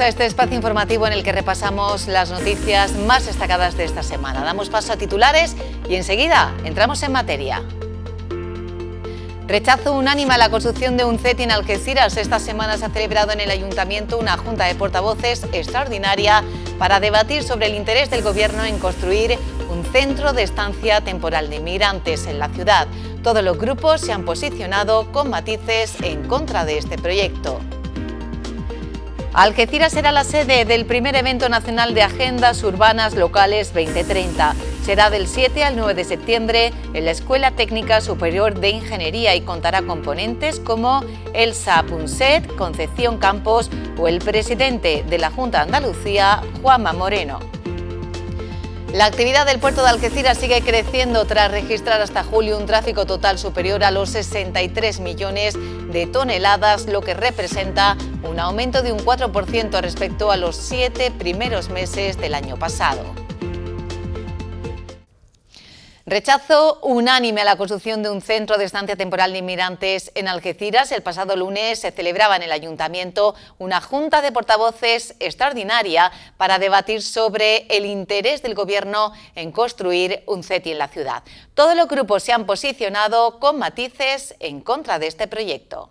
a este espacio informativo en el que repasamos las noticias más destacadas de esta semana. Damos paso a titulares y enseguida entramos en materia. Rechazo unánime a la construcción de un CETI en Algeciras. Esta semana se ha celebrado en el Ayuntamiento una junta de portavoces extraordinaria para debatir sobre el interés del Gobierno en construir un centro de estancia temporal de inmigrantes en la ciudad. Todos los grupos se han posicionado con matices en contra de este proyecto. Algeciras será la sede del primer evento nacional de agendas urbanas locales 2030. Será del 7 al 9 de septiembre en la Escuela Técnica Superior de Ingeniería y contará con como Elsa Punset, Concepción Campos o el presidente de la Junta de Andalucía, Juanma Moreno. La actividad del puerto de Algeciras sigue creciendo tras registrar hasta julio un tráfico total superior a los 63 millones de toneladas, lo que representa un aumento de un 4% respecto a los siete primeros meses del año pasado. Rechazo unánime a la construcción de un centro de estancia temporal de inmigrantes en Algeciras. El pasado lunes se celebraba en el Ayuntamiento una junta de portavoces extraordinaria para debatir sobre el interés del Gobierno en construir un CETI en la ciudad. Todos los grupos se han posicionado con matices en contra de este proyecto.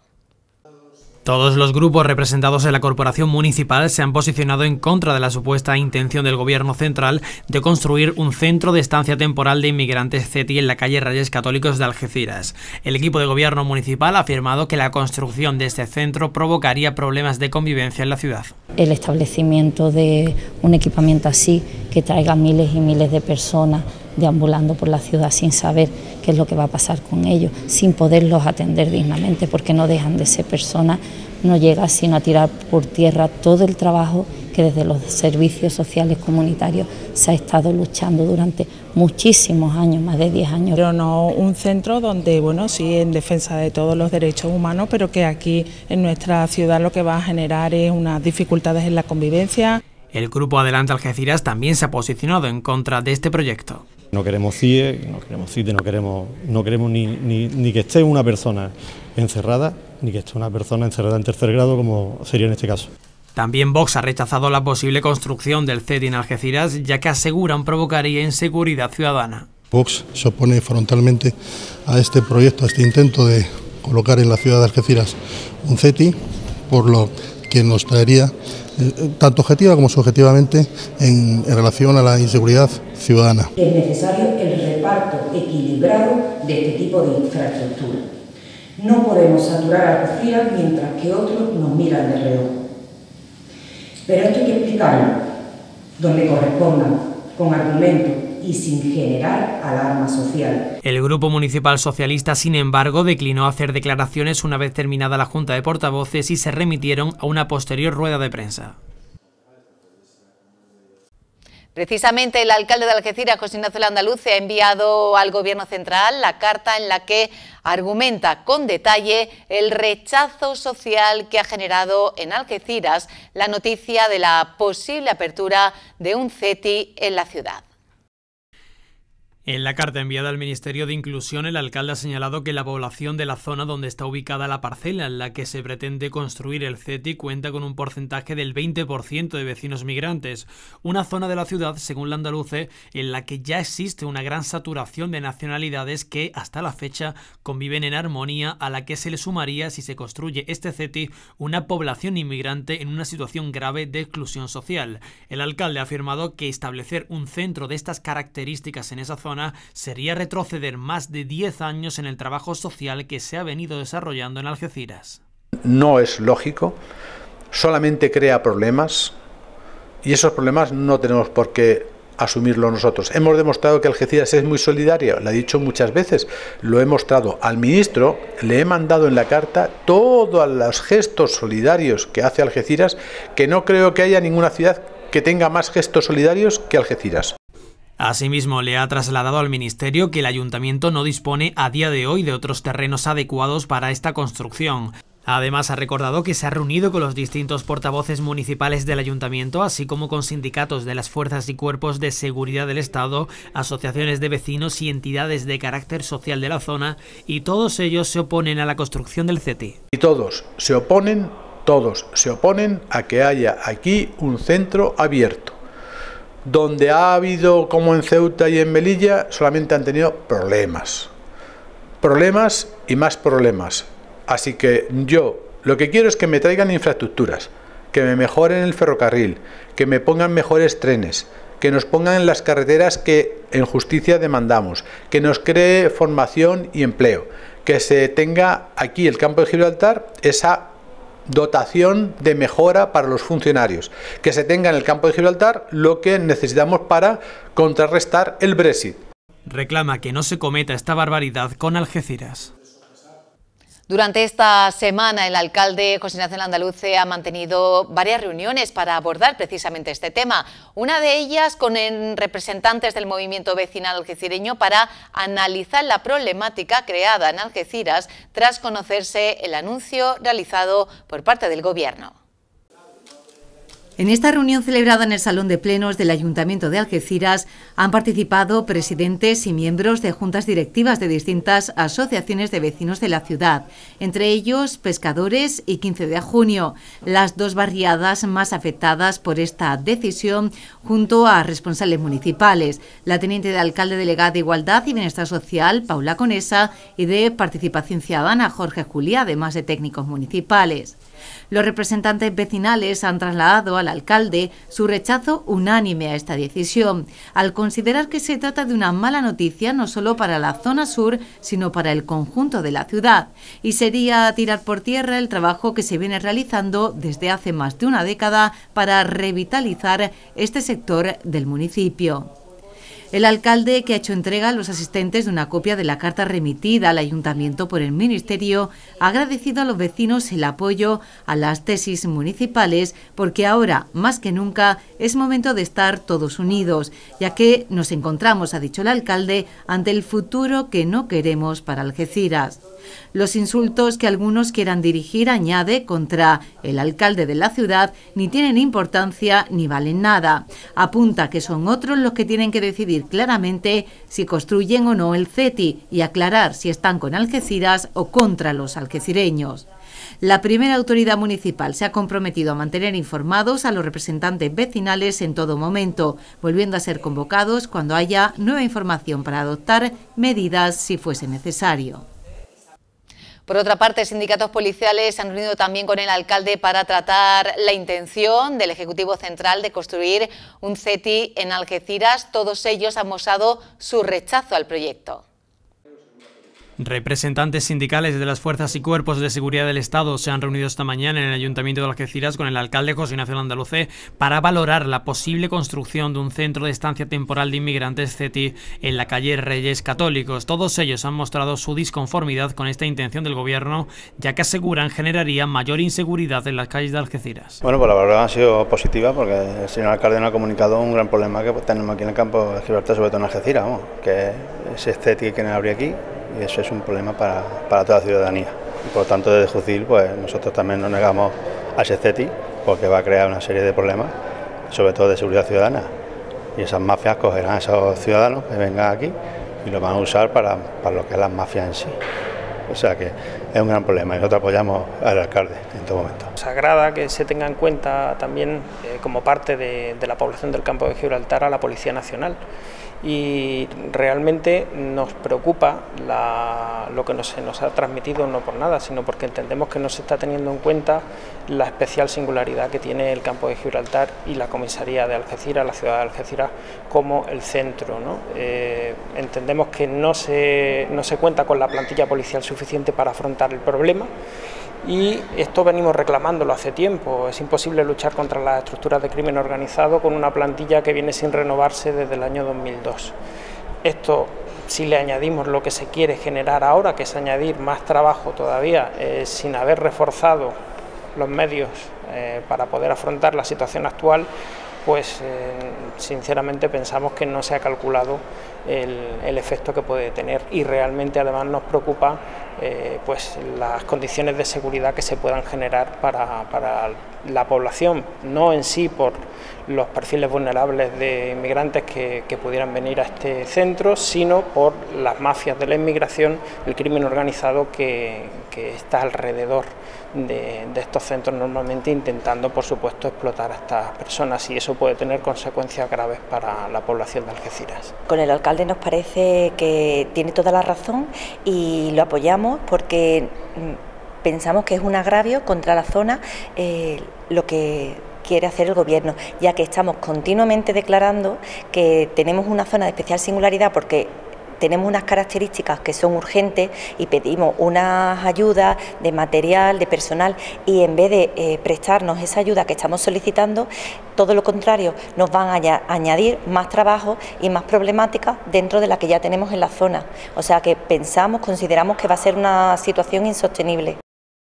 Todos los grupos representados en la Corporación Municipal se han posicionado en contra de la supuesta intención del Gobierno Central de construir un centro de estancia temporal de inmigrantes CETI en la calle Reyes Católicos de Algeciras. El equipo de Gobierno Municipal ha afirmado que la construcción de este centro provocaría problemas de convivencia en la ciudad. El establecimiento de un equipamiento así, que traiga miles y miles de personas deambulando por la ciudad sin saber qué es lo que va a pasar con ellos, sin poderlos atender dignamente, porque no dejan de ser personas, no llega sino a tirar por tierra todo el trabajo que desde los servicios sociales comunitarios se ha estado luchando durante muchísimos años, más de 10 años. Pero no un centro donde, bueno, sí, en defensa de todos los derechos humanos, pero que aquí en nuestra ciudad lo que va a generar es unas dificultades en la convivencia. El grupo Adelante Algeciras también se ha posicionado en contra de este proyecto. No queremos CIE, no queremos CITE, no queremos, no queremos ni, ni que esté una persona encerrada, ni que esté una persona encerrada en tercer grado como sería en este caso. También Vox ha rechazado la posible construcción del CETI en Algeciras, ya que aseguran provocaría inseguridad ciudadana. Vox se opone frontalmente a este proyecto, a este intento de colocar en la ciudad de Algeciras un CETI, por lo que nos traería eh, tanto objetiva como subjetivamente, en, relación a la inseguridad ciudadana. Es necesario el reparto equilibrado de este tipo de infraestructura. No podemos saturar a Algeciras mientras que otros nos miran de reojo. Pero esto hay que explicarlo donde corresponda, con argumentos, y sin generar alarma social. El Grupo Municipal Socialista, sin embargo, declinó hacer declaraciones una vez terminada la Junta de Portavoces y se remitieron a una posterior rueda de prensa. Precisamente el alcalde de Algeciras, José Ignacio Andaluz, ha enviado al Gobierno Central la carta en la que argumenta con detalle el rechazo social que ha generado en Algeciras la noticia de la posible apertura de un CETI en la ciudad. En la carta enviada al Ministerio de Inclusión, el alcalde ha señalado que la población de la zona donde está ubicada la parcela en la que se pretende construir el CETI cuenta con un porcentaje del 20% de vecinos migrantes, una zona de la ciudad, según la andaluce, en la que ya existe una gran saturación de nacionalidades que, hasta la fecha, conviven en armonía, a la que se le sumaría, si se construye este CETI, una población inmigrante en una situación grave de exclusión social. El alcalde ha afirmado que establecer un centro de estas características en esa zona sería retroceder más de 10 años en el trabajo social que se ha venido desarrollando en Algeciras. No es lógico, solamente crea problemas y esos problemas no tenemos por qué asumirlo nosotros. Hemos demostrado que Algeciras es muy solidaria, lo he dicho muchas veces, lo he mostrado al ministro, le he mandado en la carta todos los gestos solidarios que hace Algeciras, que no creo que haya ninguna ciudad que tenga más gestos solidarios que Algeciras. Asimismo, le ha trasladado al Ministerio que el Ayuntamiento no dispone a día de hoy de otros terrenos adecuados para esta construcción. Además, ha recordado que se ha reunido con los distintos portavoces municipales del ayuntamiento, así como con sindicatos de las fuerzas y cuerpos de seguridad del Estado, asociaciones de vecinos y entidades de carácter social de la zona, y todos ellos se oponen a la construcción del CETI. Y todos se oponen, todos se oponen a que haya aquí un centro abierto donde ha habido, como en Ceuta y en Melilla, solamente han tenido problemas. Problemas y más problemas. Así que yo lo que quiero es que me traigan infraestructuras, que me mejoren el ferrocarril, que me pongan mejores trenes, que nos pongan las carreteras que en justicia demandamos, que nos cree formación y empleo, que se tenga aquí el campo de Gibraltar esa dotación de mejora para los funcionarios, que se tenga en el campo de Gibraltar lo que necesitamos para contrarrestar el Brexit. Reclama que no se cometa esta barbaridad con Algeciras. Durante esta semana, el alcalde José Nacional Andaluce ha mantenido varias reuniones para abordar precisamente este tema. Una de ellas con representantes del movimiento vecinal algecireño para analizar la problemática creada en Algeciras tras conocerse el anuncio realizado por parte del Gobierno. En esta reunión celebrada en el Salón de Plenos del Ayuntamiento de Algeciras han participado presidentes y miembros de juntas directivas de distintas asociaciones de vecinos de la ciudad, entre ellos pescadores y 15 de junio, las dos barriadas más afectadas por esta decisión, junto a responsables municipales, la teniente de alcalde delegada de Igualdad y Bienestar Social, Paula Conesa, y de Participación Ciudadana, Jorge Julia, además de técnicos municipales. Los representantes vecinales han trasladado al alcalde su rechazo unánime a esta decisión, al considerar que se trata de una mala noticia no solo para la zona sur, sino para el conjunto de la ciudad, y sería tirar por tierra el trabajo que se viene realizando desde hace más de una década para revitalizar este sector del municipio. El alcalde, que ha hecho entrega a los asistentes de una copia de la carta remitida al ayuntamiento por el Ministerio, ha agradecido a los vecinos el apoyo a las tesis municipales porque ahora, más que nunca, es momento de estar todos unidos, ya que nos encontramos, ha dicho el alcalde, ante el futuro que no queremos para Algeciras. Los insultos que algunos quieran dirigir, añade, contra el alcalde de la ciudad ni tienen importancia ni valen nada. Apunta que son otros los que tienen que decidir claramente si construyen o no el CETI y aclarar si están con Algeciras o contra los algecireños. La primera autoridad municipal se ha comprometido a mantener informados a los representantes vecinales en todo momento, volviendo a ser convocados cuando haya nueva información para adoptar medidas si fuese necesario. Por otra parte, sindicatos policiales se han reunido también con el alcalde para tratar la intención del Ejecutivo Central de construir un CETI en Algeciras. Todos ellos han mostrado su rechazo al proyecto. Representantes sindicales de las fuerzas y cuerpos de seguridad del Estado se han reunido esta mañana en el Ayuntamiento de Algeciras con el alcalde José Ignacio Andaluzé para valorar la posible construcción de un centro de estancia temporal de inmigrantes CETI en la calle Reyes Católicos. Todos ellos han mostrado su disconformidad con esta intención del gobierno, ya que aseguran generaría mayor inseguridad en las calles de Algeciras. Bueno, pues la valoración ha sido positiva porque el señor alcalde nos ha comunicado un gran problema que tenemos aquí en el campo de Gibraltar, sobre todo en Algeciras, que es CETI que habría aquí y eso es un problema para, toda la ciudadanía. por lo tanto, desde Jucil, pues nosotros también nos negamos ...a ese CETI, porque va a crear una serie de problemas, sobre todo de seguridad ciudadana. Y esas mafias cogerán a esos ciudadanos que vengan aquí y lo van a usar para, lo que es las mafias en sí. O sea que es un gran problema y nosotros apoyamos al alcalde en todo momento. sagrada que se tenga en cuenta también eh, como parte de, de la población del campo de Gibraltar a la Policía Nacional y realmente nos preocupa lo que nos, se nos ha transmitido no por nada, sino porque entendemos que no se está teniendo en cuenta la especial singularidad que tiene el campo de Gibraltar y la comisaría de Algeciras, la ciudad de Algeciras, como el centro. Eh, entendemos que no se, no se cuenta con la plantilla policial suficiente para afrontar el problema y esto venimos reclamándolo hace tiempo. Es imposible luchar contra las estructuras de crimen organizado con una plantilla que viene sin renovarse desde el año 2002. Esto, si le añadimos lo que se quiere generar ahora, que es añadir más trabajo todavía, eh, sin haber reforzado los medios eh, para poder afrontar la situación actual, pues eh, sinceramente pensamos que no se ha calculado el, efecto que puede tener y realmente además nos preocupa eh, pues las condiciones de seguridad que se puedan generar para la población, no en sí por los perfiles vulnerables de inmigrantes que, pudieran venir a este centro, sino por las mafias de la inmigración, el crimen organizado que, está alrededor de, estos centros normalmente intentando, por supuesto, explotar a estas personas y eso puede tener consecuencias graves para la población de Algeciras. Con el alcalde nos parece que tiene toda la razón y lo apoyamos porque mm, pensamos que es un agravio contra la zona eh, lo que quiere hacer el Gobierno, ya que estamos continuamente declarando que tenemos una zona de especial singularidad porque tenemos unas características que son urgentes y pedimos unas ayudas de material, de personal y en vez de eh, prestarnos esa ayuda que estamos solicitando, todo lo contrario, nos van a añadir más trabajo y más problemáticas dentro de la que ya tenemos en la zona. O sea que pensamos, consideramos que va a ser una situación insostenible.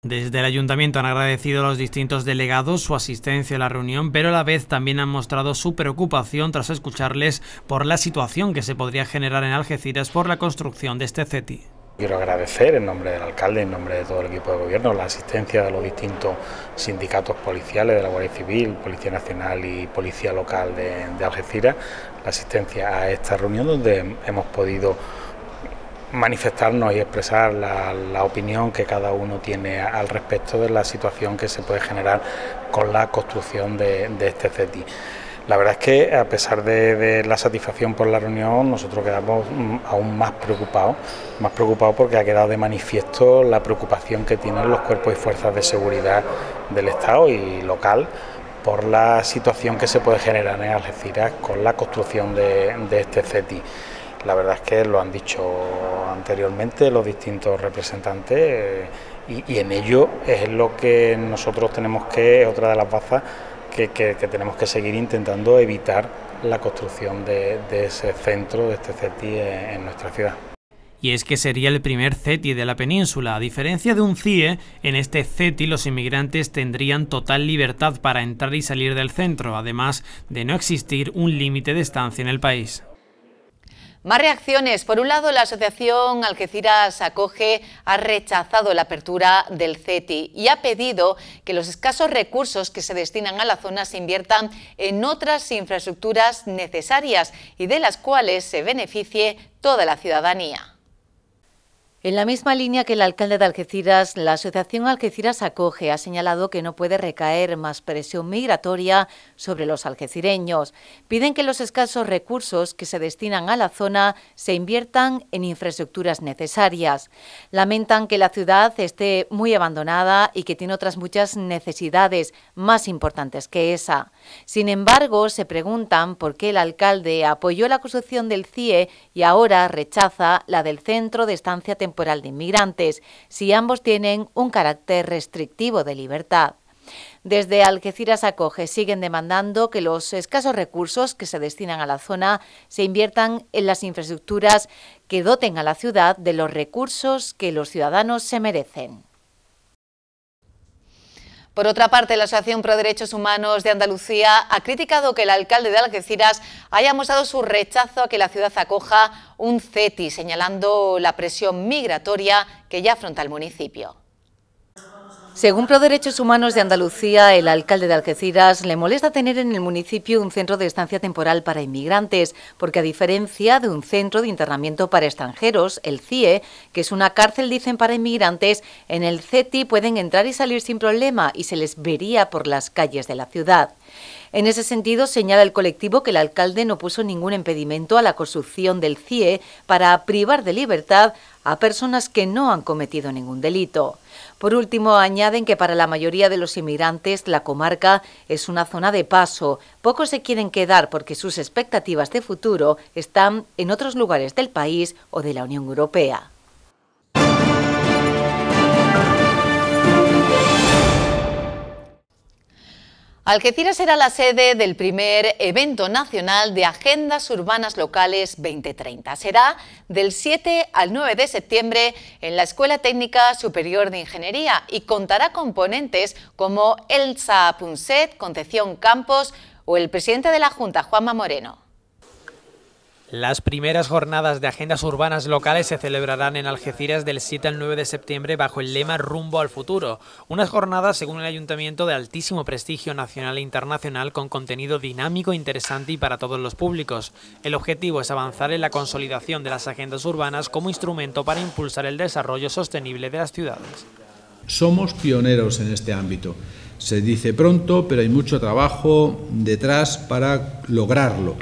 Desde el ayuntamiento han agradecido a los distintos delegados su asistencia a la reunión, pero a la vez también han mostrado su preocupación tras escucharles por la situación que se podría generar en Algeciras por la construcción de este CETI. Quiero agradecer en nombre del alcalde, en nombre de todo el equipo de gobierno, la asistencia de los distintos sindicatos policiales de la Guardia Civil, Policía Nacional y Policía Local de, de Algeciras, la asistencia a esta reunión donde hemos podido manifestarnos y expresar la, opinión que cada uno tiene al respecto de la situación que se puede generar con la construcción de, este CETI. La verdad es que a pesar de, la satisfacción por la reunión, nosotros quedamos mm, aún más preocupados, más preocupados porque ha quedado de manifiesto la preocupación que tienen los cuerpos y fuerzas de seguridad del Estado y local por la situación que se puede generar en Algeciras con la construcción de este CETI la verdad es que lo han dicho anteriormente los distintos representantes eh, y, en ello es lo que nosotros tenemos que, es otra de las bazas que, tenemos que seguir intentando evitar la construcción de, ese centro, de este CETI en nuestra ciudad. Y es que sería el primer CETI de la península. A diferencia de un CIE, en este CETI los inmigrantes tendrían total libertad para entrar y salir del centro, además de no existir un límite de estancia en el país. Más reacciones. Por un lado, la Asociación Algeciras Acoge ha rechazado la apertura del CETI y ha pedido que los escasos recursos que se destinan a la zona se inviertan en otras infraestructuras necesarias y de las cuales se beneficie toda la ciudadanía. En la misma línea que el alcalde de Algeciras, la Asociación Algeciras Acoge ha señalado que no puede recaer más presión migratoria sobre los algecireños. Piden que los escasos recursos que se destinan a la zona se inviertan en infraestructuras necesarias. Lamentan que la ciudad esté muy abandonada y que tiene otras muchas necesidades más importantes que esa. Sin embargo, se preguntan por qué el alcalde apoyó la construcción del CIE y ahora rechaza la del Centro de Estancia Temporal de Inmigrantes, si ambos tienen un carácter restrictivo de libertad. Desde Algeciras Acoge siguen demandando que los escasos recursos que se destinan a la zona se inviertan en las infraestructuras que doten a la ciudad de los recursos que los ciudadanos se merecen. Por otra parte, la Asociación Pro Derechos Humanos de Andalucía ha criticado que el alcalde de Algeciras haya mostrado su rechazo a que la ciudad acoja un CETI, señalando la presión migratoria que ya afronta el municipio. Según Pro Derechos Humanos de Andalucía, el alcalde de Algeciras le molesta tener en el municipio un centro de estancia temporal para inmigrantes, porque a diferencia de un centro de internamiento para extranjeros, el CIE, que es una cárcel, dicen, para inmigrantes, en el CETI pueden entrar y salir sin problema y se les vería por las calles de la ciudad. En ese sentido, señala el colectivo que el alcalde no puso ningún impedimento a la construcción del CIE para privar de libertad a personas que no han cometido ningún delito. Por último, añaden que para la mayoría de los inmigrantes la comarca es una zona de paso. Pocos se quieren quedar porque sus expectativas de futuro están en otros lugares del país o de la Unión Europea. Algeciras será la sede del primer evento nacional de Agendas Urbanas Locales 2030. Será del 7 al 9 de septiembre en la Escuela Técnica Superior de Ingeniería y contará con ponentes como Elsa Punset, Concepción Campos o el presidente de la Junta, Juanma Moreno. Las primeras jornadas de agendas urbanas locales se celebrarán en Algeciras del 7 al 9 de septiembre bajo el lema Rumbo al Futuro, unas jornadas, según el ayuntamiento, de altísimo prestigio nacional e internacional con contenido dinámico, interesante y para todos los públicos. El objetivo es avanzar en la consolidación de las agendas urbanas como instrumento para impulsar el desarrollo sostenible de las ciudades. Somos pioneros en este ámbito. Se dice pronto, pero hay mucho trabajo detrás para lograrlo.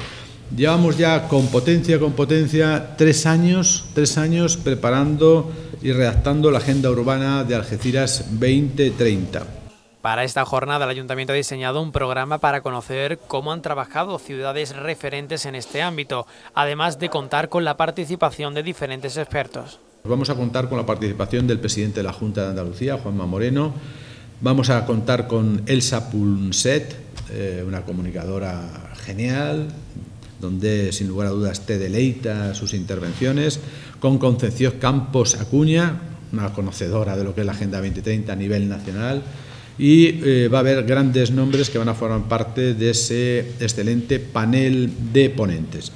Llevamos ya con potencia, con potencia, tres años, tres años preparando y redactando la Agenda Urbana de Algeciras 2030. Para esta jornada el Ayuntamiento ha diseñado un programa para conocer cómo han trabajado ciudades referentes en este ámbito, además de contar con la participación de diferentes expertos. Vamos a contar con la participación del presidente de la Junta de Andalucía, Juanma Moreno. Vamos a contar con Elsa Punset, eh, una comunicadora genial, donde sin lugar a dudas te deleita sus intervenciones, con Concepción Campos Acuña, una conocedora de lo que es la Agenda 2030 a nivel nacional, y eh, va a haber grandes nombres que van a formar parte de ese excelente panel de ponentes.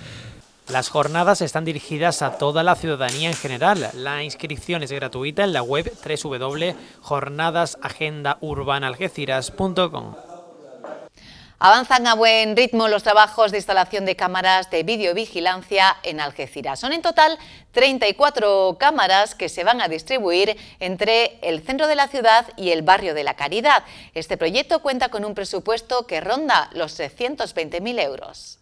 Las jornadas están dirigidas a toda la ciudadanía en general. La inscripción es gratuita en la web www.jornadasagendaurbanalgeciras.com. Avanzan a buen ritmo los trabajos de instalación de cámaras de videovigilancia en Algeciras. Son en total 34 cámaras que se van a distribuir entre el centro de la ciudad y el barrio de la Caridad. Este proyecto cuenta con un presupuesto que ronda los 320.000 euros.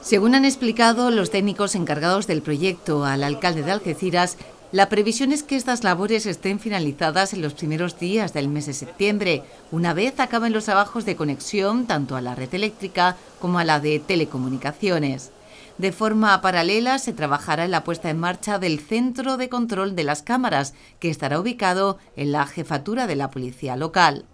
Según han explicado los técnicos encargados del proyecto al alcalde de Algeciras, la previsión es que estas labores estén finalizadas en los primeros días del mes de septiembre, una vez acaben los trabajos de conexión tanto a la red eléctrica como a la de telecomunicaciones. De forma paralela se trabajará en la puesta en marcha del Centro de Control de las Cámaras, que estará ubicado en la jefatura de la Policía Local.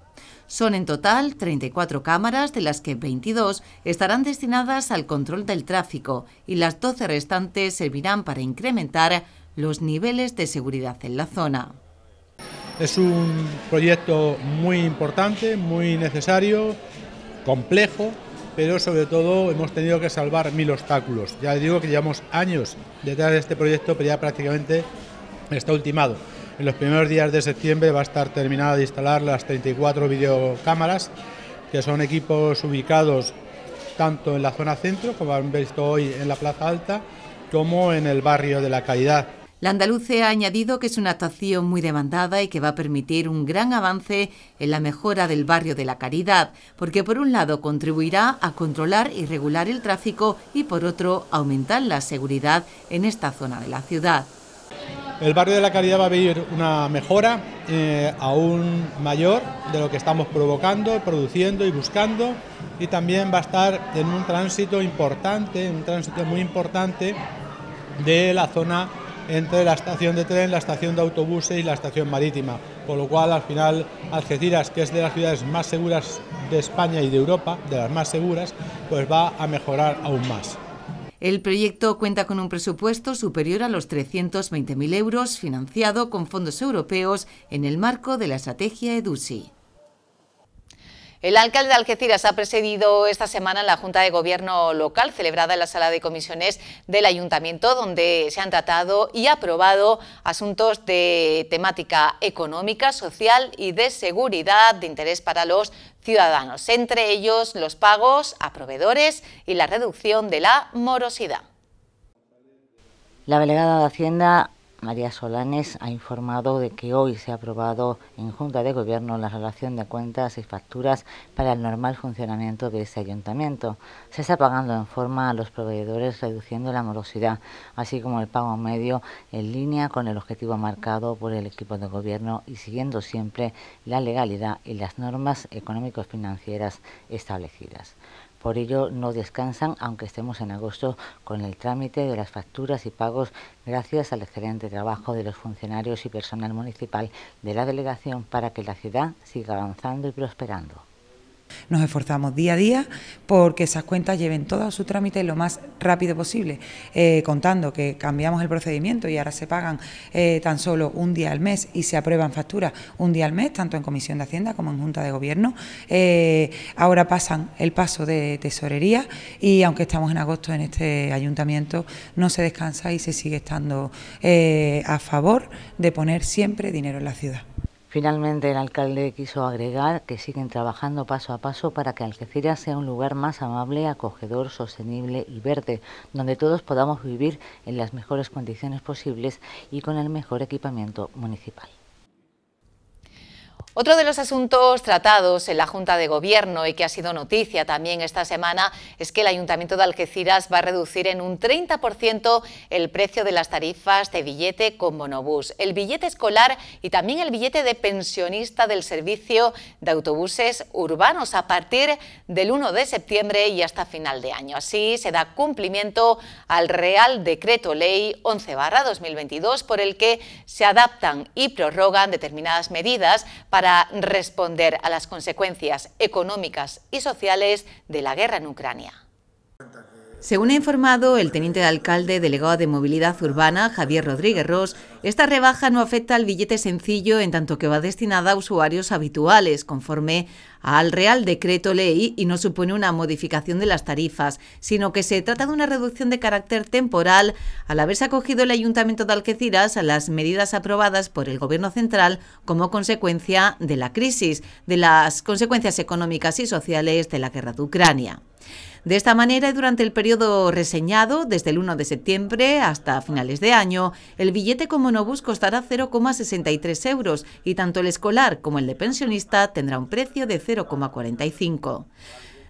Son en total 34 cámaras, de las que 22 estarán destinadas al control del tráfico y las 12 restantes servirán para incrementar los niveles de seguridad en la zona. Es un proyecto muy importante, muy necesario, complejo, pero sobre todo hemos tenido que salvar mil obstáculos. Ya digo que llevamos años detrás de este proyecto, pero ya prácticamente está ultimado. En los primeros días de septiembre va a estar terminada de instalar las 34 videocámaras, que son equipos ubicados tanto en la zona centro, como han visto hoy en la Plaza Alta, como en el barrio de la Calidad... La Andaluce ha añadido que es una actuación muy demandada y que va a permitir un gran avance en la mejora del barrio de la Caridad, porque por un lado contribuirá a controlar y regular el tráfico y por otro aumentar la seguridad en esta zona de la ciudad. El barrio de la Caridad va a vivir una mejora eh, aún mayor de lo que estamos provocando, produciendo y buscando y también va a estar en un tránsito importante, un tránsito muy importante de la zona entre la estación de tren, la estación de autobuses y la estación marítima, por lo cual al final Algeciras, que es de las ciudades más seguras de España y de Europa, de las más seguras, pues va a mejorar aún más. El proyecto cuenta con un presupuesto superior a los 320.000 euros, financiado con fondos europeos en el marco de la estrategia EDUSI. El alcalde de Algeciras ha presidido esta semana la Junta de Gobierno local celebrada en la sala de comisiones del Ayuntamiento donde se han tratado y aprobado asuntos de temática económica, social y de seguridad de interés para los ciudadanos, entre ellos los pagos a proveedores y la reducción de la morosidad. La delegada de Hacienda María Solanes ha informado de que hoy se ha aprobado en Junta de Gobierno la relación de cuentas y facturas para el normal funcionamiento de este ayuntamiento. Se está pagando en forma a los proveedores reduciendo la morosidad, así como el pago medio en línea con el objetivo marcado por el equipo de gobierno y siguiendo siempre la legalidad y las normas económico financieras establecidas. Por ello, no descansan, aunque estemos en agosto, con el trámite de las facturas y pagos gracias al excelente trabajo de los funcionarios y personal municipal de la delegación para que la ciudad siga avanzando y prosperando. Nos esforzamos día a día porque esas cuentas lleven todo su trámite lo más rápido posible, eh, contando que cambiamos el procedimiento y ahora se pagan eh, tan solo un día al mes y se aprueban facturas un día al mes, tanto en Comisión de Hacienda como en Junta de Gobierno. Eh, ahora pasan el paso de tesorería y aunque estamos en agosto en este ayuntamiento, no se descansa y se sigue estando a favor de poner siempre dinero en la ciudad. Finalmente, el alcalde quiso agregar que siguen trabajando paso a paso para que Algeciras sea un lugar más amable, acogedor, sostenible y verde, donde todos podamos vivir en las mejores condiciones posibles y con el mejor equipamiento municipal. Otro de los asuntos tratados en la Junta de Gobierno y que ha sido noticia también esta semana es que el Ayuntamiento de Algeciras va a reducir en un 30% el precio de las tarifas de billete con monobús, el billete escolar y también el billete de pensionista del servicio de autobuses urbanos a partir del 1 de septiembre y hasta final de año. Así se da cumplimiento al Real Decreto Ley 11 2022 por el que se adaptan y prorrogan determinadas medidas para para responder a las consecuencias económicas y sociales de la guerra en Ucrania. Según ha informado el teniente de alcalde delegado de Movilidad Urbana, Javier Rodríguez Ross, esta rebaja no afecta al billete sencillo en tanto que va destinada a usuarios habituales, conforme al Real Decreto Ley y no supone una modificación de las tarifas, sino que se trata de una reducción de carácter temporal al haberse acogido el Ayuntamiento de Algeciras a las medidas aprobadas por el Gobierno Central como consecuencia de la crisis, de las consecuencias económicas y sociales de la guerra de Ucrania. De esta manera durante el periodo reseñado, desde el 1 de septiembre hasta finales de año, el billete con monobús costará 0,63 euros y tanto el escolar como el de pensionista tendrá un precio de 0,45.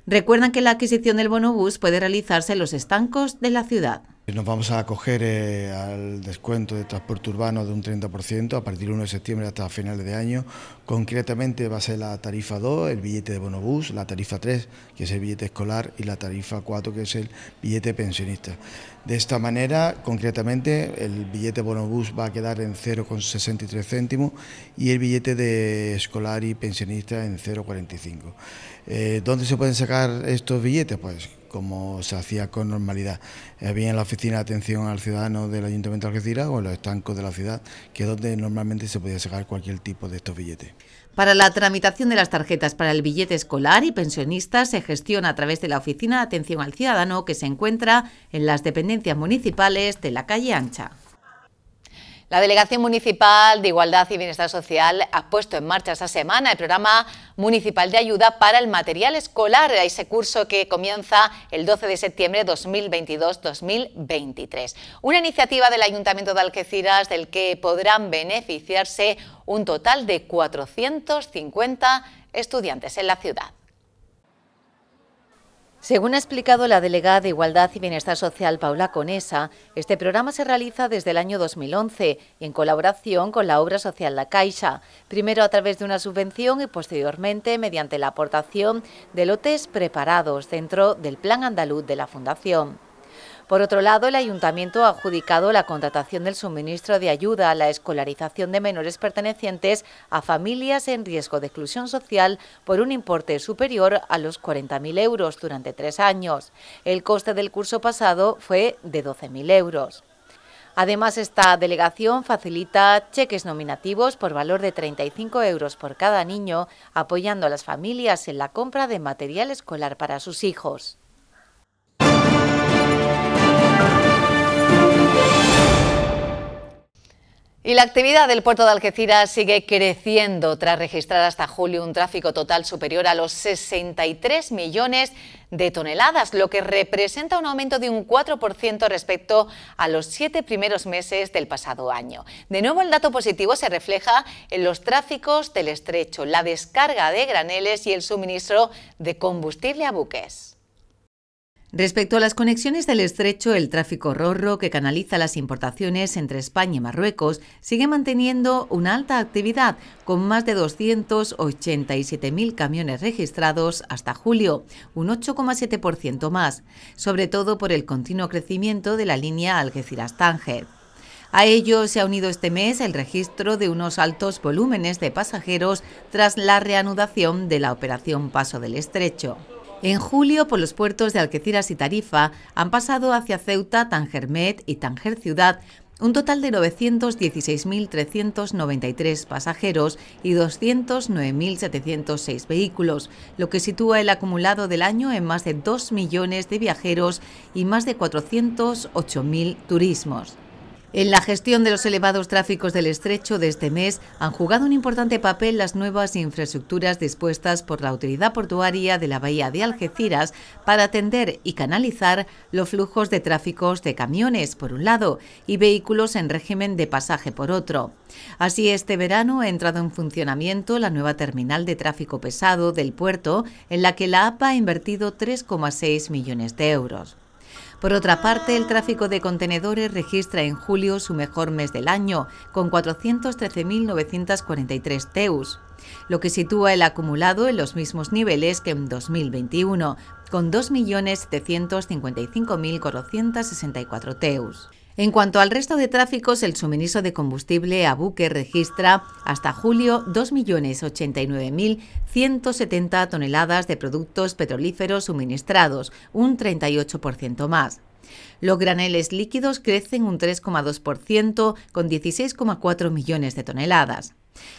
Recuerdan que la adquisición del monobús puede realizarse en los estancos de la ciudad. Nos vamos a acoger eh, al descuento de transporte urbano de un 30% a partir del 1 de septiembre hasta finales de año. Concretamente va a ser la tarifa 2, el billete de bonobús, la tarifa 3, que es el billete escolar, y la tarifa 4, que es el billete pensionista. De esta manera, concretamente, el billete bonobús va a quedar en 0,63 céntimos y el billete de escolar y pensionista en 0,45. Eh, ¿Dónde se pueden sacar estos billetes? Pues como se hacía con normalidad. Había en la oficina de atención al ciudadano del Ayuntamiento de Algeciras o en los estancos de la ciudad, que es donde normalmente se podía sacar cualquier tipo de estos billetes. Para la tramitación de las tarjetas para el billete escolar y pensionista se gestiona a través de la Oficina de Atención al Ciudadano que se encuentra en las dependencias municipales de la calle Ancha. La Delegación Municipal de Igualdad y Bienestar Social ha puesto en marcha esta semana el programa municipal de ayuda para el material escolar, ese curso que comienza el 12 de septiembre 2022-2023. Una iniciativa del Ayuntamiento de Algeciras del que podrán beneficiarse un total de 450 estudiantes en la ciudad. Según ha explicado la delegada de Igualdad y Bienestar Social Paula Conesa, este programa se realiza desde el año 2011 en colaboración con la obra social La Caixa, primero a través de una subvención y posteriormente mediante la aportación de lotes preparados dentro del Plan Andaluz de la Fundación. Por otro lado, el Ayuntamiento ha adjudicado la contratación del suministro de ayuda a la escolarización de menores pertenecientes a familias en riesgo de exclusión social por un importe superior a los 40.000 euros durante tres años. El coste del curso pasado fue de 12.000 euros. Además, esta delegación facilita cheques nominativos por valor de 35 euros por cada niño, apoyando a las familias en la compra de material escolar para sus hijos. Y la actividad del puerto de Algeciras sigue creciendo tras registrar hasta julio un tráfico total superior a los 63 millones de toneladas, lo que representa un aumento de un 4% respecto a los siete primeros meses del pasado año. De nuevo, el dato positivo se refleja en los tráficos del estrecho, la descarga de graneles y el suministro de combustible a buques. Respecto a las conexiones del estrecho, el tráfico rorro que canaliza las importaciones entre España y Marruecos sigue manteniendo una alta actividad, con más de 287.000 camiones registrados hasta julio, un 8,7% más, sobre todo por el continuo crecimiento de la línea Algeciras-Tánger. A ello se ha unido este mes el registro de unos altos volúmenes de pasajeros tras la reanudación de la operación Paso del Estrecho. En julio, por los puertos de Algeciras y Tarifa, han pasado hacia Ceuta, Tangermet y Tanger Ciudad un total de 916.393 pasajeros y 209.706 vehículos, lo que sitúa el acumulado del año en más de 2 millones de viajeros y más de 408.000 turismos. En la gestión de los elevados tráficos del estrecho de este mes han jugado un importante papel las nuevas infraestructuras dispuestas por la autoridad portuaria de la bahía de Algeciras para atender y canalizar los flujos de tráficos de camiones, por un lado, y vehículos en régimen de pasaje, por otro. Así, este verano ha entrado en funcionamiento la nueva terminal de tráfico pesado del puerto, en la que la APA ha invertido 3,6 millones de euros. Por otra parte, el tráfico de contenedores registra en julio su mejor mes del año, con 413.943 teus, lo que sitúa el acumulado en los mismos niveles que en 2021, con 2.755.464 teus. En cuanto al resto de tráficos, el suministro de combustible a buque registra hasta julio 2.089.170 toneladas de productos petrolíferos suministrados, un 38% más. Los graneles líquidos crecen un 3,2% con 16,4 millones de toneladas.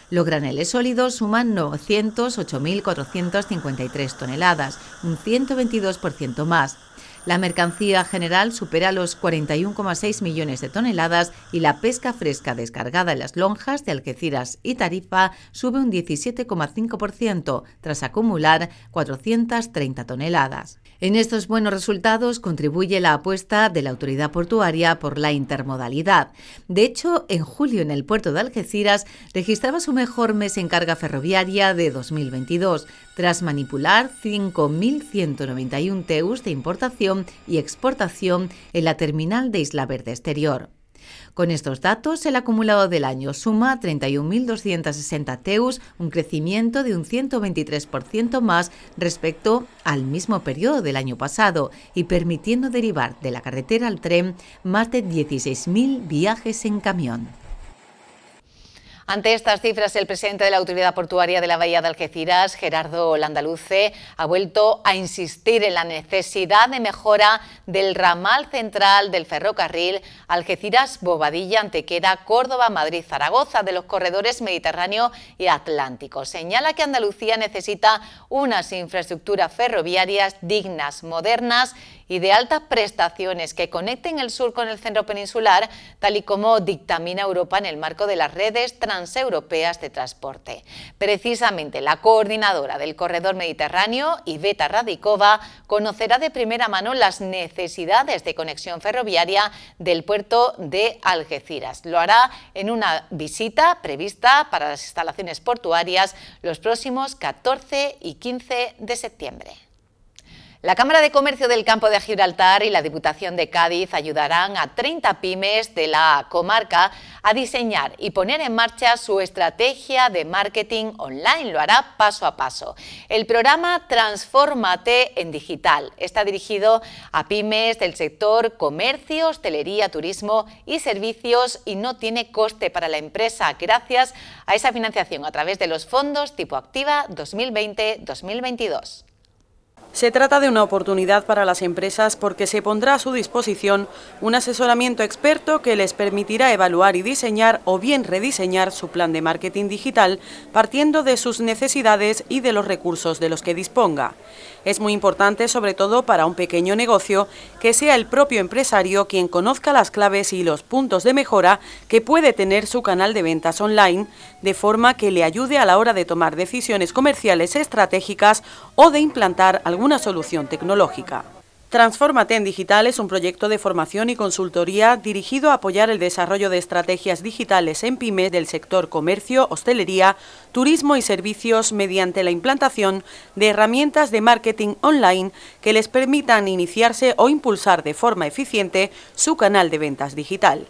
Los graneles sólidos suman 908.453 toneladas, un 122% más. La mercancía general supera los 41,6 millones de toneladas y la pesca fresca descargada en las lonjas de Algeciras y Tarifa sube un 17,5% tras acumular 430 toneladas. En estos buenos resultados contribuye la apuesta de la autoridad portuaria por la intermodalidad. De hecho, en julio en el puerto de Algeciras registraba su mejor mes en carga ferroviaria de 2022, tras manipular 5.191 TEUs de importación y exportación en la terminal de Isla Verde Exterior. Con estos datos, el acumulado del año suma 31.260 TEUs, un crecimiento de un 123% más respecto al mismo periodo del año pasado y permitiendo derivar de la carretera al tren más de 16.000 viajes en camión. Ante estas cifras, el presidente de la Autoridad Portuaria de la Bahía de Algeciras, Gerardo Landaluce, ha vuelto a insistir en la necesidad de mejora del ramal central del ferrocarril Algeciras-Bobadilla, Antequera, Córdoba-Madrid-Zaragoza de los corredores Mediterráneo y Atlántico. Señala que Andalucía necesita unas infraestructuras ferroviarias dignas, modernas y de altas prestaciones que conecten el sur con el centro peninsular, tal y como dictamina Europa en el marco de las redes transeuropeas de transporte. Precisamente la coordinadora del corredor mediterráneo, Iveta Radicova, conocerá de primera mano las necesidades de conexión ferroviaria del puerto de Algeciras. Lo hará en una visita prevista para las instalaciones portuarias los próximos 14 y 15 de septiembre. La Cámara de Comercio del Campo de Gibraltar y la Diputación de Cádiz ayudarán a 30 pymes de la comarca a diseñar y poner en marcha su estrategia de marketing online. Lo hará paso a paso. El programa Transformate en Digital está dirigido a pymes del sector comercio, hostelería, turismo y servicios y no tiene coste para la empresa gracias a esa financiación a través de los fondos tipo Activa 2020-2022. Se trata de una oportunidad para las empresas porque se pondrá a su disposición un asesoramiento experto que les permitirá evaluar y diseñar o bien rediseñar su plan de marketing digital partiendo de sus necesidades y de los recursos de los que disponga. Es muy importante, sobre todo para un pequeño negocio, que sea el propio empresario quien conozca las claves y los puntos de mejora que puede tener su canal de ventas online, de forma que le ayude a la hora de tomar decisiones comerciales estratégicas o de implantar alguna solución tecnológica. Transfórmate en Digital es un proyecto de formación y consultoría dirigido a apoyar el desarrollo de estrategias digitales en pymes del sector comercio, hostelería, turismo y servicios mediante la implantación de herramientas de marketing online que les permitan iniciarse o impulsar de forma eficiente su canal de ventas digital.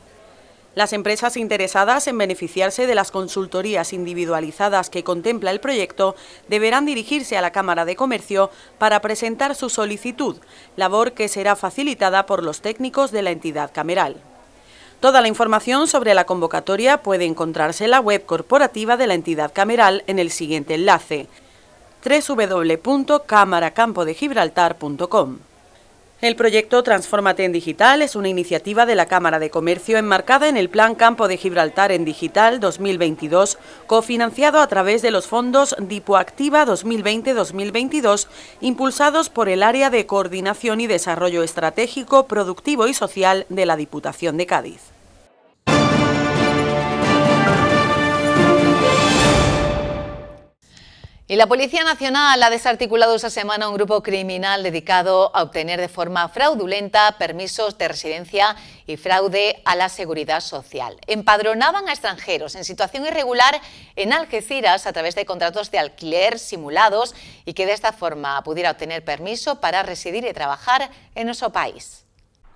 Las empresas interesadas en beneficiarse de las consultorías individualizadas que contempla el proyecto deberán dirigirse a la Cámara de Comercio para presentar su solicitud, labor que será facilitada por los técnicos de la entidad cameral. Toda la información sobre la convocatoria puede encontrarse en la web corporativa de la entidad cameral en el siguiente enlace www.cámaracampodegibraltar.com el proyecto Transfórmate en Digital es una iniciativa de la Cámara de Comercio enmarcada en el Plan Campo de Gibraltar en Digital 2022, cofinanciado a través de los fondos Dipoactiva 2020-2022, impulsados por el Área de Coordinación y Desarrollo Estratégico, Productivo y Social de la Diputación de Cádiz. Y la Policía Nacional ha desarticulado esa semana un grupo criminal dedicado a obtener de forma fraudulenta permisos de residencia y fraude a la seguridad social. Empadronaban a extranjeros en situación irregular en Algeciras a través de contratos de alquiler simulados y que de esta forma pudiera obtener permiso para residir y trabajar en nuestro país.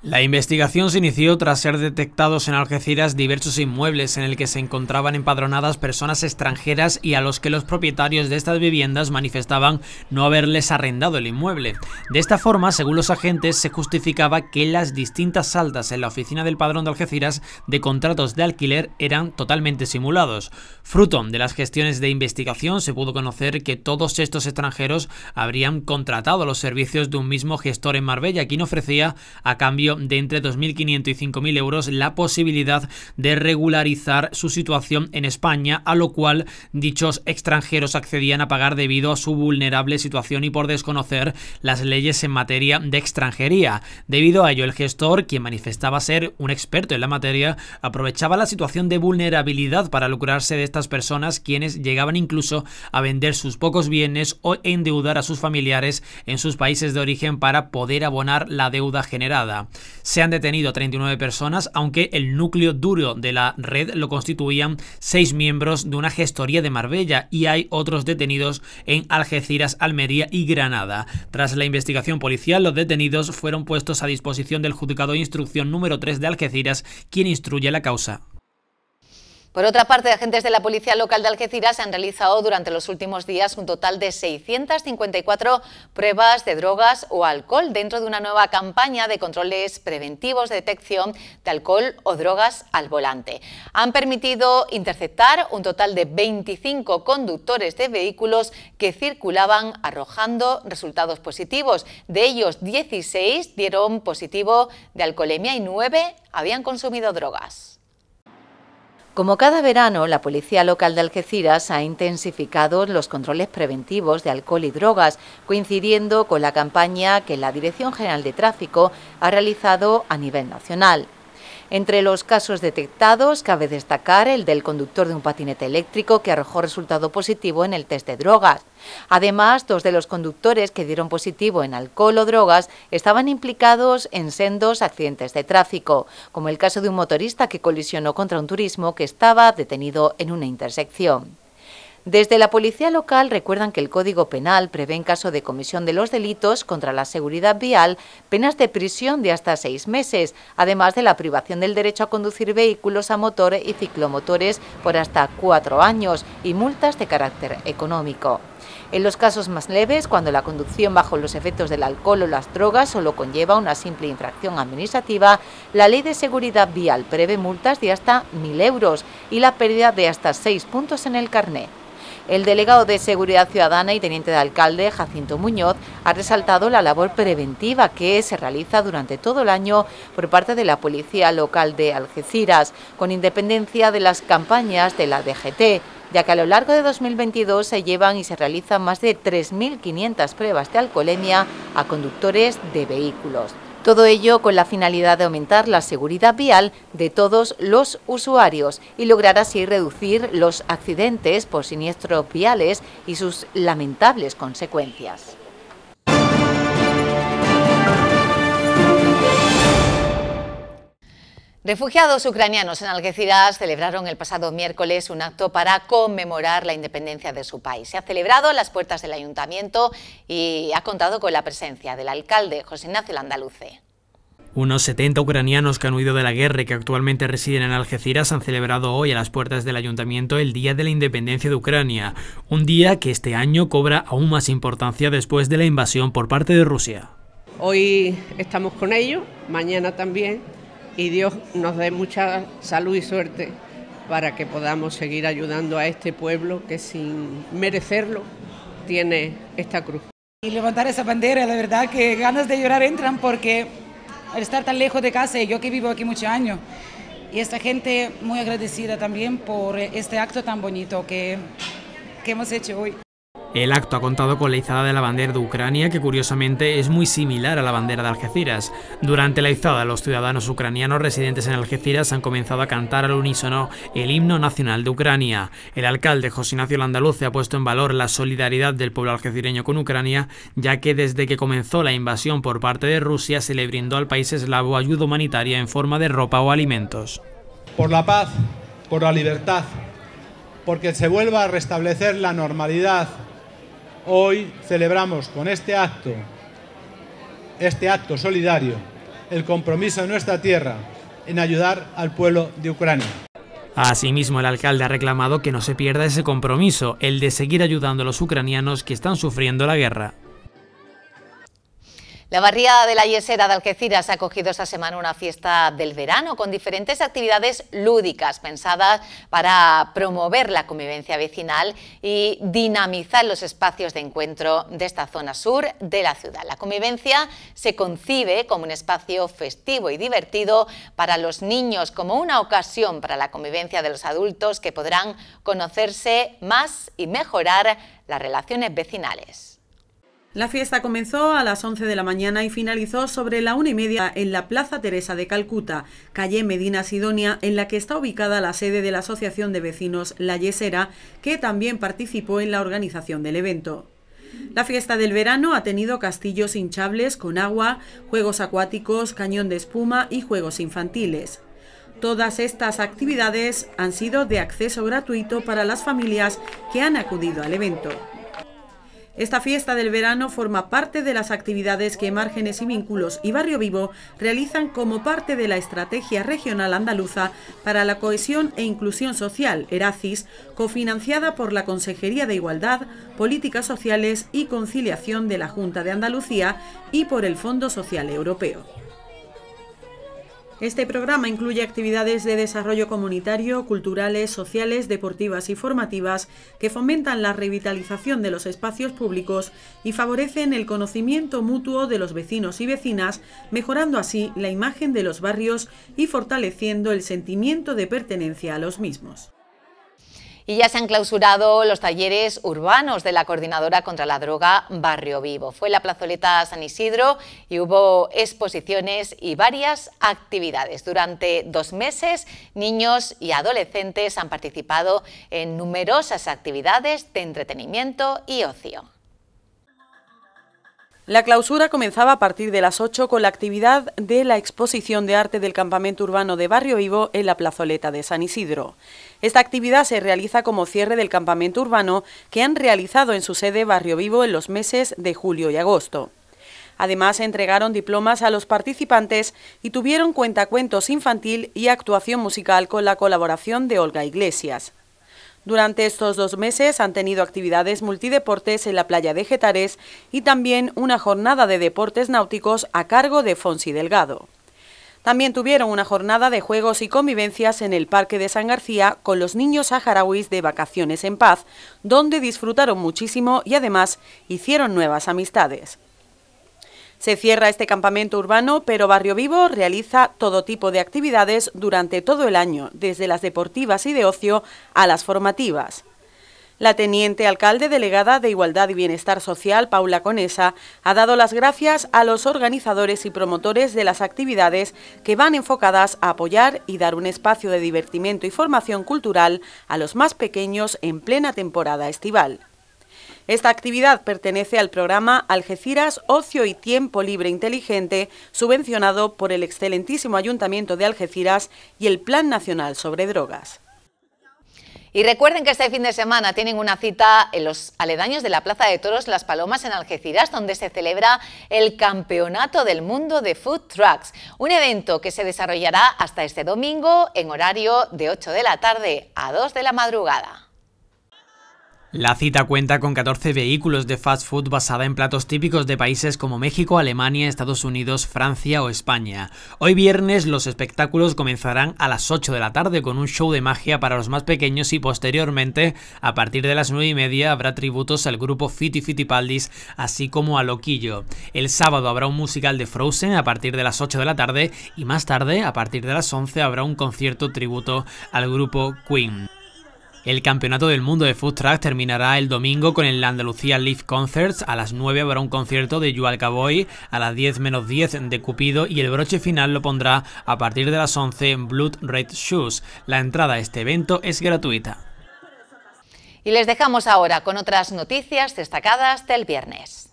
La investigación se inició tras ser detectados en Algeciras diversos inmuebles en el que se encontraban empadronadas personas extranjeras y a los que los propietarios de estas viviendas manifestaban no haberles arrendado el inmueble. De esta forma, según los agentes, se justificaba que las distintas saltas en la oficina del padrón de Algeciras de contratos de alquiler eran totalmente simulados. Fruto de las gestiones de investigación se pudo conocer que todos estos extranjeros habrían contratado los servicios de un mismo gestor en Marbella, quien ofrecía a cambio de entre 2.500 y 5.000 euros la posibilidad de regularizar su situación en España, a lo cual dichos extranjeros accedían a pagar debido a su vulnerable situación y por desconocer las leyes en materia de extranjería. Debido a ello, el gestor, quien manifestaba ser un experto en la materia, aprovechaba la situación de vulnerabilidad para lucrarse de estas personas, quienes llegaban incluso a vender sus pocos bienes o endeudar a sus familiares en sus países de origen para poder abonar la deuda generada. Se han detenido 39 personas, aunque el núcleo duro de la red lo constituían seis miembros de una gestoría de Marbella y hay otros detenidos en Algeciras, Almería y Granada. Tras la investigación policial, los detenidos fueron puestos a disposición del juzgado de instrucción número 3 de Algeciras, quien instruye la causa. Por otra parte, agentes de la Policía Local de Algeciras han realizado durante los últimos días un total de 654 pruebas de drogas o alcohol dentro de una nueva campaña de controles preventivos de detección de alcohol o drogas al volante. Han permitido interceptar un total de 25 conductores de vehículos que circulaban arrojando resultados positivos. De ellos, 16 dieron positivo de alcoholemia y 9 habían consumido drogas. Como cada verano, la Policía Local de Algeciras ha intensificado los controles preventivos de alcohol y drogas, coincidiendo con la campaña que la Dirección General de Tráfico ha realizado a nivel nacional. Entre los casos detectados, cabe destacar el del conductor de un patinete eléctrico que arrojó resultado positivo en el test de drogas. Además, dos de los conductores que dieron positivo en alcohol o drogas estaban implicados en sendos accidentes de tráfico, como el caso de un motorista que colisionó contra un turismo que estaba detenido en una intersección. Desde la policía local recuerdan que el Código Penal prevé en caso de comisión de los delitos contra la seguridad vial penas de prisión de hasta seis meses, además de la privación del derecho a conducir vehículos a motor y ciclomotores por hasta cuatro años y multas de carácter económico. En los casos más leves, cuando la conducción bajo los efectos del alcohol o las drogas solo conlleva una simple infracción administrativa, la Ley de Seguridad Vial prevé multas de hasta mil euros y la pérdida de hasta seis puntos en el carnet. El delegado de Seguridad Ciudadana y teniente de alcalde, Jacinto Muñoz, ha resaltado la labor preventiva que se realiza durante todo el año por parte de la Policía Local de Algeciras, con independencia de las campañas de la DGT ya que a lo largo de 2022 se llevan y se realizan más de 3.500 pruebas de alcoholemia a conductores de vehículos. Todo ello con la finalidad de aumentar la seguridad vial de todos los usuarios y lograr así reducir los accidentes por siniestros viales y sus lamentables consecuencias. Refugiados ucranianos en Algeciras celebraron el pasado miércoles un acto para conmemorar la independencia de su país. Se ha celebrado a las puertas del ayuntamiento y ha contado con la presencia del alcalde José Ignacio Landaluce. Unos 70 ucranianos que han huido de la guerra y que actualmente residen en Algeciras han celebrado hoy a las puertas del ayuntamiento el Día de la Independencia de Ucrania, un día que este año cobra aún más importancia después de la invasión por parte de Rusia. Hoy estamos con ellos, mañana también, y Dios nos dé mucha salud y suerte para que podamos seguir ayudando a este pueblo que sin merecerlo tiene esta cruz. Y levantar esa bandera, la verdad que ganas de llorar entran porque al estar tan lejos de casa, yo que vivo aquí muchos años, y esta gente muy agradecida también por este acto tan bonito que, que hemos hecho hoy. El acto ha contado con la izada de la bandera de Ucrania, que curiosamente es muy similar a la bandera de Algeciras. Durante la izada, los ciudadanos ucranianos residentes en Algeciras han comenzado a cantar al unísono el himno nacional de Ucrania. El alcalde José Ignacio Landaluce ha puesto en valor la solidaridad del pueblo algecireño con Ucrania, ya que desde que comenzó la invasión por parte de Rusia se le brindó al país eslavo ayuda humanitaria en forma de ropa o alimentos. Por la paz, por la libertad, porque se vuelva a restablecer la normalidad Hoy celebramos con este acto, este acto solidario, el compromiso de nuestra tierra en ayudar al pueblo de Ucrania. Asimismo, el alcalde ha reclamado que no se pierda ese compromiso, el de seguir ayudando a los ucranianos que están sufriendo la guerra. La barriada de la Yesera de Algeciras ha acogido esta semana una fiesta del verano con diferentes actividades lúdicas pensadas para promover la convivencia vecinal y dinamizar los espacios de encuentro de esta zona sur de la ciudad. La convivencia se concibe como un espacio festivo y divertido para los niños, como una ocasión para la convivencia de los adultos que podrán conocerse más y mejorar las relaciones vecinales. La fiesta comenzó a las 11 de la mañana y finalizó sobre la una y media en la Plaza Teresa de Calcuta, calle Medina Sidonia, en la que está ubicada la sede de la Asociación de Vecinos La Yesera, que también participó en la organización del evento. La fiesta del verano ha tenido castillos hinchables con agua, juegos acuáticos, cañón de espuma y juegos infantiles. Todas estas actividades han sido de acceso gratuito para las familias que han acudido al evento. Esta fiesta del verano forma parte de las actividades que Márgenes y Vínculos y Barrio Vivo realizan como parte de la Estrategia Regional Andaluza para la Cohesión e Inclusión Social, ERACIS, cofinanciada por la Consejería de Igualdad, Políticas Sociales y Conciliación de la Junta de Andalucía y por el Fondo Social Europeo. Este programa incluye actividades de desarrollo comunitario, culturales, sociales, deportivas y formativas que fomentan la revitalización de los espacios públicos y favorecen el conocimiento mutuo de los vecinos y vecinas, mejorando así la imagen de los barrios y fortaleciendo el sentimiento de pertenencia a los mismos y ya se han clausurado los talleres urbanos de la Coordinadora contra la Droga Barrio Vivo. Fue la plazoleta San Isidro y hubo exposiciones y varias actividades. Durante dos meses, niños y adolescentes han participado en numerosas actividades de entretenimiento y ocio. La clausura comenzaba a partir de las 8 con la actividad de la exposición de arte del campamento urbano de Barrio Vivo en la plazoleta de San Isidro. Esta actividad se realiza como cierre del campamento urbano que han realizado en su sede Barrio Vivo en los meses de julio y agosto. Además, entregaron diplomas a los participantes y tuvieron cuentacuentos infantil y actuación musical con la colaboración de Olga Iglesias. Durante estos dos meses han tenido actividades multideportes en la playa de Getares y también una jornada de deportes náuticos a cargo de Fonsi Delgado. También tuvieron una jornada de juegos y convivencias en el Parque de San García con los niños saharauis de Vacaciones en Paz, donde disfrutaron muchísimo y además hicieron nuevas amistades. Se cierra este campamento urbano, pero Barrio Vivo realiza todo tipo de actividades durante todo el año, desde las deportivas y de ocio a las formativas. La teniente alcalde delegada de Igualdad y Bienestar Social, Paula Conesa, ha dado las gracias a los organizadores y promotores de las actividades que van enfocadas a apoyar y dar un espacio de divertimiento y formación cultural a los más pequeños en plena temporada estival. Esta actividad pertenece al programa Algeciras Ocio y Tiempo Libre Inteligente, subvencionado por el excelentísimo Ayuntamiento de Algeciras y el Plan Nacional sobre Drogas. Y recuerden que este fin de semana tienen una cita en los aledaños de la Plaza de Toros Las Palomas en Algeciras, donde se celebra el Campeonato del Mundo de Food Trucks, un evento que se desarrollará hasta este domingo en horario de 8 de la tarde a 2 de la madrugada. La cita cuenta con 14 vehículos de fast food basada en platos típicos de países como México, Alemania, Estados Unidos, Francia o España. Hoy viernes los espectáculos comenzarán a las 8 de la tarde con un show de magia para los más pequeños y posteriormente, a partir de las 9 y media, habrá tributos al grupo Fiti Paldis, así como a Loquillo. El sábado habrá un musical de Frozen a partir de las 8 de la tarde y más tarde, a partir de las 11, habrá un concierto tributo al grupo Queen. El Campeonato del Mundo de Food track terminará el domingo con el Andalucía Leaf Concerts. A las 9 habrá un concierto de Yual Cowboy a las 10 menos 10 de Cupido y el broche final lo pondrá a partir de las 11 en Blood Red Shoes. La entrada a este evento es gratuita. Y les dejamos ahora con otras noticias destacadas del viernes.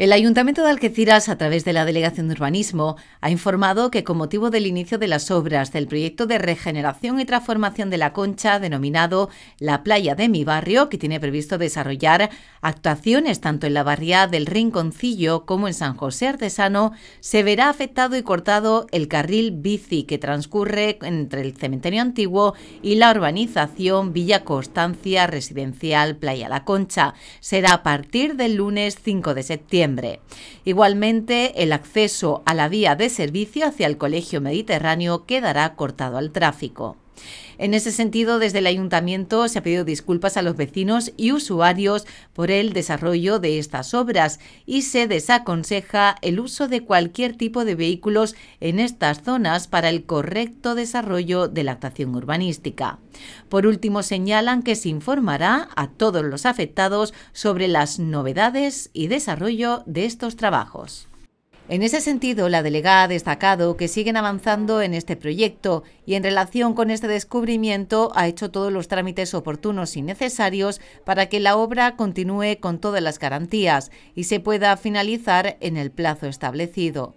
El Ayuntamiento de Algeciras, a través de la Delegación de Urbanismo, ha informado que con motivo del inicio de las obras del proyecto de regeneración y transformación de la concha denominado La Playa de mi Barrio, que tiene previsto desarrollar actuaciones tanto en la barriada del Rinconcillo como en San José Artesano, se verá afectado y cortado el carril bici que transcurre entre el cementerio antiguo y la urbanización Villa Constancia Residencial Playa La Concha. Será a partir del lunes 5 de septiembre. Igualmente, el acceso a la vía de servicio hacia el Colegio Mediterráneo quedará cortado al tráfico. En ese sentido, desde el ayuntamiento se ha pedido disculpas a los vecinos y usuarios por el desarrollo de estas obras y se desaconseja el uso de cualquier tipo de vehículos en estas zonas para el correcto desarrollo de la actuación urbanística. Por último, señalan que se informará a todos los afectados sobre las novedades y desarrollo de estos trabajos. En ese sentido, la delegada ha destacado que siguen avanzando en este proyecto y en relación con este descubrimiento ha hecho todos los trámites oportunos y necesarios para que la obra continúe con todas las garantías y se pueda finalizar en el plazo establecido.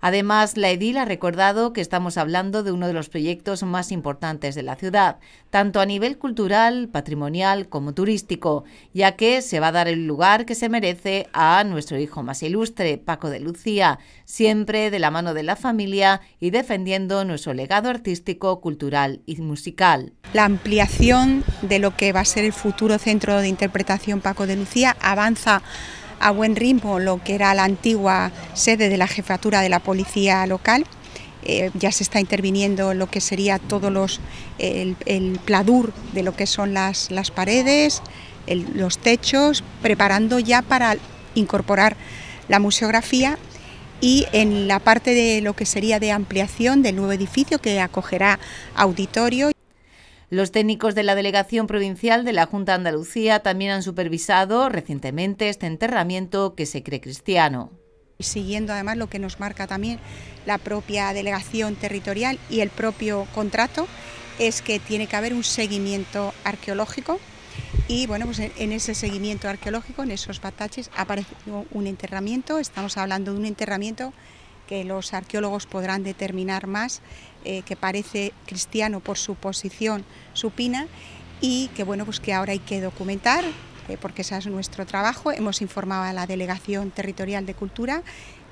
Además, la edil ha recordado que estamos hablando de uno de los proyectos más importantes de la ciudad, tanto a nivel cultural, patrimonial como turístico, ya que se va a dar el lugar que se merece a nuestro hijo más ilustre, Paco de Lucía, siempre de la mano de la familia y defendiendo nuestro legado artístico, cultural y musical. La ampliación de lo que va a ser el futuro centro de interpretación Paco de Lucía avanza a buen ritmo lo que era la antigua sede de la jefatura de la policía local. Eh, ya se está interviniendo lo que sería todos los el, pladur de lo que son las, las paredes, los techos, preparando ya para incorporar la museografía y en la parte de lo que sería de ampliación del nuevo edificio que acogerá auditorio. Los técnicos de la Delegación Provincial de la Junta de Andalucía también han supervisado recientemente este enterramiento que se cree cristiano. Siguiendo además lo que nos marca también la propia delegación territorial y el propio contrato, es que tiene que haber un seguimiento arqueológico y bueno, pues en ese seguimiento arqueológico, en esos bataches, apareció un enterramiento, estamos hablando de un enterramiento que los arqueólogos podrán determinar más eh, que parece cristiano por su posición supina y que bueno pues que ahora hay que documentar eh, porque ese es nuestro trabajo. Hemos informado a la Delegación Territorial de Cultura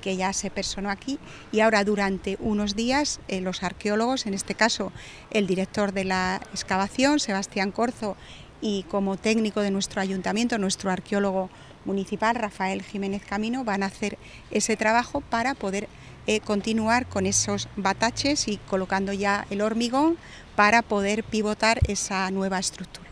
que ya se personó aquí y ahora durante unos días eh, los arqueólogos, en este caso el director de la excavación, Sebastián Corzo, y como técnico de nuestro ayuntamiento, nuestro arqueólogo municipal, Rafael Jiménez Camino, van a hacer ese trabajo para poder eh, continuar con esos bataches y colocando ya el hormigón para poder pivotar esa nueva estructura.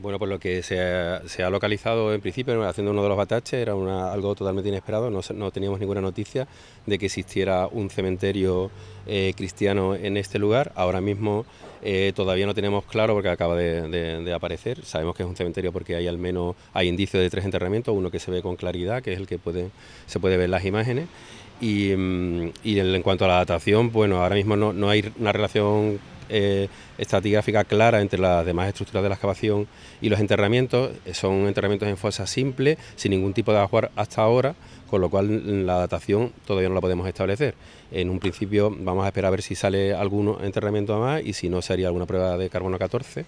Bueno, pues lo que se ha, localizado en principio, haciendo uno de los bataches, era algo totalmente inesperado, no, teníamos ninguna noticia de que existiera un cementerio eh, cristiano en este lugar. Ahora mismo eh, todavía no tenemos claro porque acaba de, aparecer. Sabemos que es un cementerio porque hay al menos hay indicios de tres enterramientos, uno que se ve con claridad, que es el que se puede ver las imágenes, y, mm, en cuanto a la datación, bueno, ahora mismo no, hay una relación eh, estratigráfica clara entre las demás estructuras de la excavación y los enterramientos. Son enterramientos en fosa simple, sin ningún tipo de ajuar hasta ahora, con lo cual mm, la datación todavía no la podemos establecer. En un principio vamos a esperar a ver si sale algún enterramiento más y si no sería alguna prueba de carbono 14.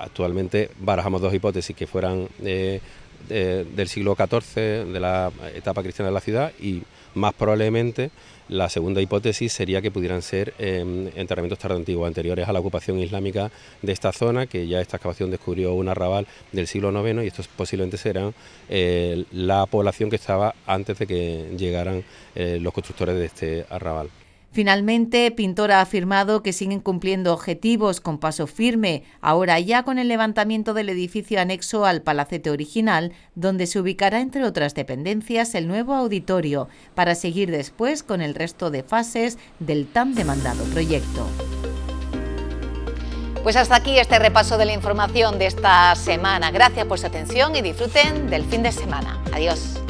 Actualmente barajamos dos hipótesis que fueran eh, del siglo XIV, de la etapa cristiana de la ciudad y más probablemente la segunda hipótesis sería que pudieran ser em, enterramientos tardíos anteriores a la ocupación islámica de esta zona, que ya esta excavación descubrió un arrabal del siglo IX y estos posiblemente serán eh, la población que estaba antes de que llegaran eh, los constructores de este arrabal. Finalmente, Pintor ha afirmado que siguen cumpliendo objetivos con paso firme, ahora ya con el levantamiento del edificio anexo al palacete original, donde se ubicará, entre otras dependencias, el nuevo auditorio, para seguir después con el resto de fases del tan demandado proyecto. Pues hasta aquí este repaso de la información de esta semana. Gracias por su atención y disfruten del fin de semana. Adiós.